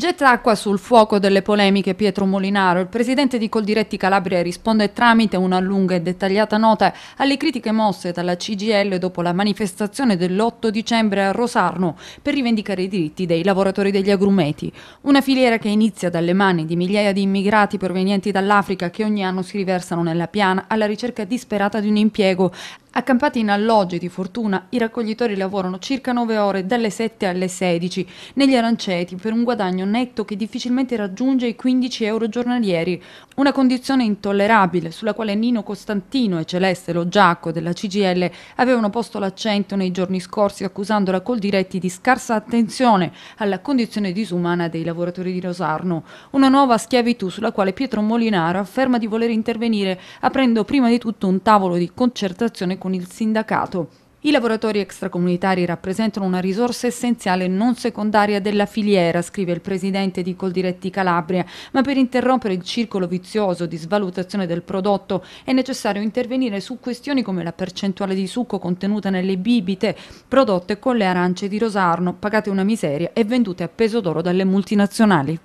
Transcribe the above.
Getta acqua sul fuoco delle polemiche Pietro Molinaro. Il presidente di Coldiretti Calabria risponde tramite una lunga e dettagliata nota alle critiche mosse dalla CGL dopo la manifestazione dell'8 dicembre a Rosarno per rivendicare i diritti dei lavoratori degli agrumeti. Una filiera che inizia dalle mani di migliaia di immigrati provenienti dall'Africa che ogni anno si riversano nella piana alla ricerca disperata di un impiego Accampati in alloggi di fortuna, i raccoglitori lavorano circa 9 ore dalle 7 alle 16 negli aranceti per un guadagno netto che difficilmente raggiunge i 15 euro giornalieri, una condizione intollerabile sulla quale Nino Costantino e Celeste Loggiacco della CGL avevano posto l'accento nei giorni scorsi accusandola col Coldiretti di scarsa attenzione alla condizione disumana dei lavoratori di Rosarno, una nuova schiavitù sulla quale Pietro Molinaro afferma di voler intervenire aprendo prima di tutto un tavolo di concertazione con il sindacato. I lavoratori extracomunitari rappresentano una risorsa essenziale non secondaria della filiera, scrive il presidente di Coldiretti Calabria, ma per interrompere il circolo vizioso di svalutazione del prodotto è necessario intervenire su questioni come la percentuale di succo contenuta nelle bibite prodotte con le arance di Rosarno, pagate una miseria e vendute a peso d'oro dalle multinazionali.